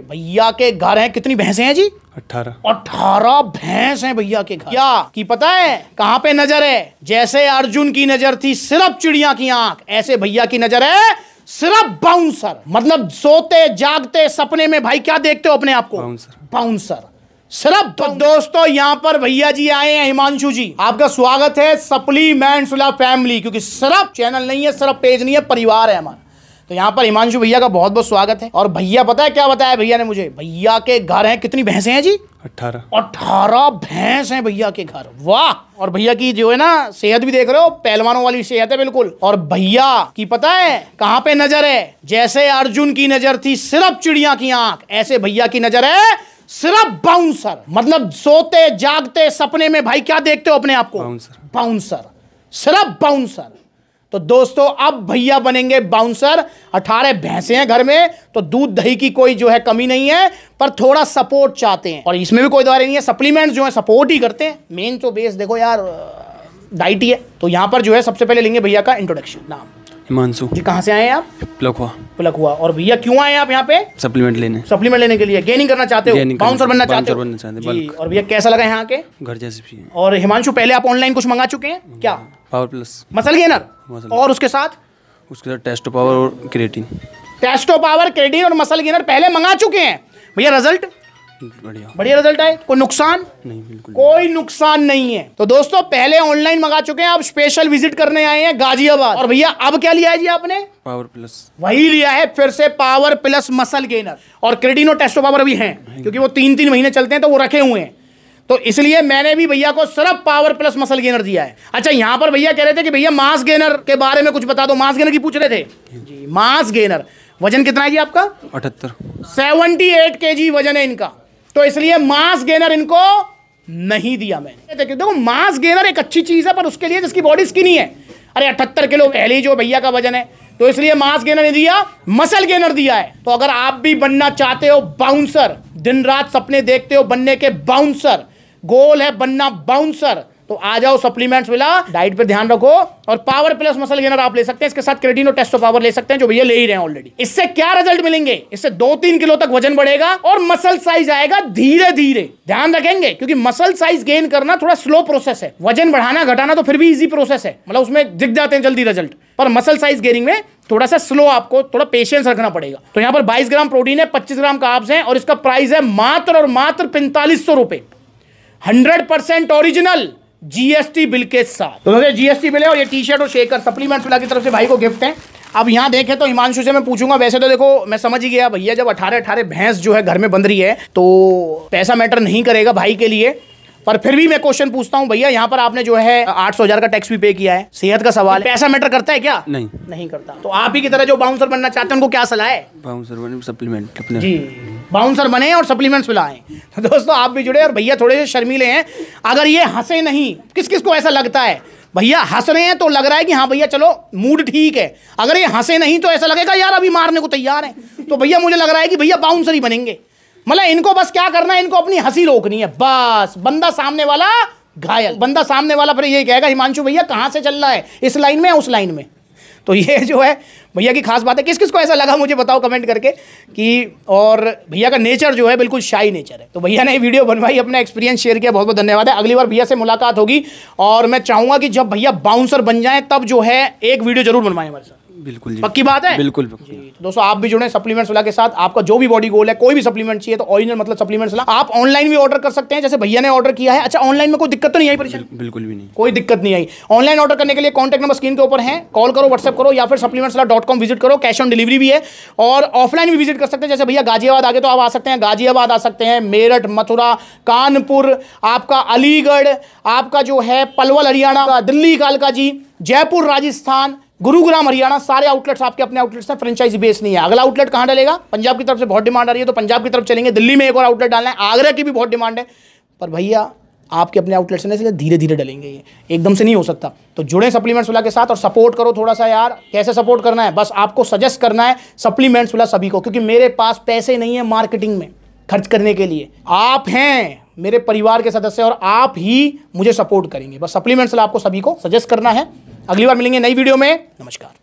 भैया के घर हैं कितनी भैंसे हैं जी अठारह अठारह भैंस हैं भैया के घर क्या की पता है कहाँ पे नजर है जैसे अर्जुन की नजर थी सिर्फ चिड़िया की आंख ऐसे भैया की नजर है सिर्फ बाउंसर मतलब सोते जागते सपने में भाई क्या देखते हो अपने आप को बाउंसर बाउंसर सिर्फ तो दोस्तों यहाँ पर भैया जी आए हैं हिमांशु जी आपका स्वागत है सप्लीमेंट फैमिली क्योंकि सिर्फ चैनल नहीं है सिर्फ पेज नहीं है परिवार है हमारा तो यहाँ पर हिमांशु भैया का बहुत बहुत स्वागत है और भैया पता है क्या बताया भैया ने मुझे भैया के घर है कितनी भैंसे हैं जी अठारह अठारह भैंस हैं भैया के घर वाह और भैया की जो है ना सेहत भी देख रहे हो पहलवानों वाली सेहत है बिल्कुल और भैया की पता है कहाँ पे नजर है जैसे अर्जुन की नजर थी सिर्फ चिड़िया की आंख ऐसे भैया की नजर है सिर्फ बाउंसर मतलब सोते जागते सपने में भाई क्या देखते हो अपने आप को बाउंसर बाउंसर सिर्फ बाउंसर तो दोस्तों अब भैया बनेंगे बाउंसर अठारह भैंसे हैं घर में तो दूध दही की कोई जो है कमी नहीं है पर थोड़ा सपोर्ट चाहते हैं और इसमें भी कोई दवाई नहीं है सप्लीमेंट जो है सपोर्ट ही करते हैं मेन तो बेस देखो यार डाइट ही है तो यहाँ पर जो है सबसे पहले लेंगे भैया का इंट्रोडक्शन नाम हिमांशु जी कहाँ से आए आप प्लक हुआ और भैया क्यों आए आप यहाँ पे सप्लीमेंट लेने सप्लीमेंट लेने के लिए गेनिंग करना चाहते हो बाउंसर बनना चाहते हो बनना चाहते और भैया कैसा लगा यहाँ के घर जैसे और हिमांशु पहले आप ऑनलाइन कुछ मंगा चुके हैं क्या पावर प्लस मसल गेनर और उसके साथ उसके साथ टेस्टो पावर और क्रिएटिन टेस्टो पावर क्रिएटिन और मसल गेनर पहले मंगा चुके हैं भैया रिजल्ट बढ़िया बढ़िया रिजल्ट आए कोई नुकसान नहीं बिल्कुल कोई नुकसान नहीं है तो दोस्तों पहले ऑनलाइन मंगा चुके हैं आप स्पेशल विजिट करने आए हैं गाजियाबाद और भैया अब क्या लिया है जी आपने पावर प्लस वही लिया है फिर से पावर प्लस मसल गेनर और क्रेडिनो टेस्टो पावर भी हैं क्योंकि वो तीन तीन महीने चलते हैं तो वो रखे हुए हैं तो इसलिए मैंने भी भैया को सिर्फ पावर प्लस मसल गेनर दिया है अच्छा यहां पर भैया कह रहे थे कि भैया मास गेनर के बारे में कुछ बता दो मास गेनर की पूछ रहे थे जी मास गेनर वजन कितना है जी आपका अठहत्तर सेवनटी एट के जी वजन है इनका तो इसलिए मास गेनर इनको नहीं दिया मैंने देखिए देखो मास गेनर एक अच्छी चीज़ है पर उसके लिए जिसकी बॉडी स्किनी है अरे अठहत्तर किलो पहले जो भैया का वजन है तो इसलिए मास गेनर नहीं दिया मसल गेनर दिया है तो अगर आप भी बनना चाहते हो बाउंसर दिन रात सपने देखते हो बनने के बाउंसर गोल है बनना बाउंसर तो आ जाओ सप्लीमेंट्स मिला डाइट पे ध्यान रखो और पावर प्लस मसल गेनर आप ले सकते हैं इसके साथ क्रेडिन और टेस्टो पावर ले सकते हैं जो भैया ले ही रहे हैं ऑलरेडी इससे क्या रिजल्ट मिलेंगे इससे दो तीन किलो तक वजन बढ़ेगा और मसल साइज आएगा धीरे धीरे ध्यान रखेंगे क्योंकि मसल साइज गेन करना थोड़ा स्लो प्रोसेस है वजन बढ़ाना घटाना तो फिर भी इजी प्रोसेस है मतलब उसमें दिख जाते हैं जल्दी रिजल्ट पर मसल साइज गेनिंग में थोड़ा सा स्लो आपको थोड़ा पेशेंस रखना पड़ेगा तो यहाँ पर 22 ग्राम प्रोटीन है 25 ग्राम काब्स हैं और इसका प्राइस है मात्र और मात्र पैंतालीस सौ रुपए hundred percent original GST bill के साथ तो जीएसटी बिल है और ये टी शर्ट और शेकर सप्लीमेंट फिला की तरफ से भाई को गिफ्ट है अब यहाँ देखें तो हिमांशु से मैं पूछूंगा वैसे तो देखो मैं समझ ही गया भैया जब अठारह अठारह भैंस जो है घर में बंद रही है तो पैसा मैटर नहीं करेगा भाई के लिए पर फिर भी मैं क्वेश्चन पूछता हूँ भैया यहाँ पर आपने जो है आठ सौ हजार का टैक्स भी पे किया है सेहत का सवाल पैसा मैटर करता है क्या नहीं नहीं करता तो आप ही की तरह जो बाउंसर बनना चाहते हैं उनको क्या सलाह है बाउंसर सप्लीमेंट अपने जी बाउंसर बने और सप्लीमेंट्स मिलाएं तो दोस्तों आप भी जुड़े और भैया थोड़े से शर्मीले हैं अगर ये हंसे नहीं किस किस को ऐसा लगता है भैया हंस रहे हैं तो लग रहा है कि हाँ भैया चलो मूड ठीक है अगर ये हंसे नहीं तो ऐसा लगेगा यार अभी मारने को तैयार है तो भैया मुझे लग रहा है कि भैया बाउंसर ही बनेंगे मतलब इनको बस क्या करना है इनको अपनी हंसी रोकनी है बस बंदा सामने वाला घायल बंदा सामने वाला फिर ये कहेगा हिमांशु भैया कहाँ से चल रहा है इस लाइन में उस लाइन में तो ये जो है भैया की खास बात है किस किस को ऐसा लगा मुझे बताओ कमेंट करके कि और भैया का नेचर जो है बिल्कुल शाही नेचर है तो भैया ने वीडियो बनवाई अपना एक्सपीरियंस शेयर किया बहुत बहुत धन्यवाद है अगली बार भैया से मुलाकात होगी और मैं चाहूँगा कि जब भैया बाउंसर बन जाए तब जो है एक वीडियो जरूर बनवाएं हमारे साथ बिल्कुल पक्की बात है बिल्कुल दोस्तों आप भी जुड़े सप्लीमेंट वाला के साथ आपका जो भी बॉडी गोल है कोई भी सप्लीमेंट चाहिए तो ऑरिजिनल मतलब सप्लीमेंट्स सलाह आप ऑनलाइन भी ऑर्डर कर सकते हैं जैसे भैया ने ऑर्डर किया है अच्छा ऑनलाइन में कोई दिक्कत तो नहीं आई परेशान बिल्कुल भी नहीं कोई दिक्कत नहीं आई ऑनलाइन ऑर्डर करने के लिए कॉन्टेक्ट नंबर स्क्रीन के ऊपर है कॉल करो व्हाट्सअप करो या फिर सप्लीमेंट वाला डॉट कॉम विजिट करो कैश ऑन डिलीवरी भी है और ऑफलाइन भी विजिट कर सकते हैं जैसे भैया गाजियाबाद आगे तो आप आ सकते हैं गाजियाबाद आ सकते हैं मेरठ मथुरा कानपुर आपका अलीगढ़ आपका जो है पलवल हरियाणा दिल्ली कालका जी जयपुर राजस्थान गुरुग्राम हरियाणा सारे आउटलेट्स आपके अपने आउटलेट्स हैं फ्रेंचाइजी बेस नहीं है अगला आउटलेट कहाँ डलेगा पंजाब की तरफ से बहुत डिमांड आ रही है तो पंजाब की तरफ चलेंगे दिल्ली में एक और आउटलेट डालना है आगरा की भी बहुत डिमांड है पर भैया आपके अपने आउटलेट्स हैं इसलिए धीरे धीरे डलेंगे ये एकदम से नहीं हो सकता तो जुड़े सप्लीमेंट्स वाला के साथ और सपोर्ट करो थोड़ा सा यार कैसे सपोर्ट करना है बस आपको सजेस्ट करना है सप्लीमेंट्स वाला सभी को क्योंकि मेरे पास पैसे नहीं है मार्केटिंग में खर्च करने के लिए आप हैं मेरे परिवार के सदस्य और आप ही मुझे सपोर्ट करेंगे बस सप्लीमेंट्स वाला आपको सभी को सजेस्ट करना है अगली बार मिलेंगे नई वीडियो में नमस्कार